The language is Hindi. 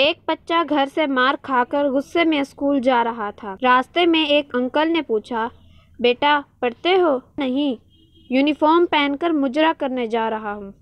एक बच्चा घर से मार खाकर गुस्से में स्कूल जा रहा था रास्ते में एक अंकल ने पूछा बेटा पढ़ते हो नहीं यूनिफॉर्म पहनकर मुजरा करने जा रहा हूँ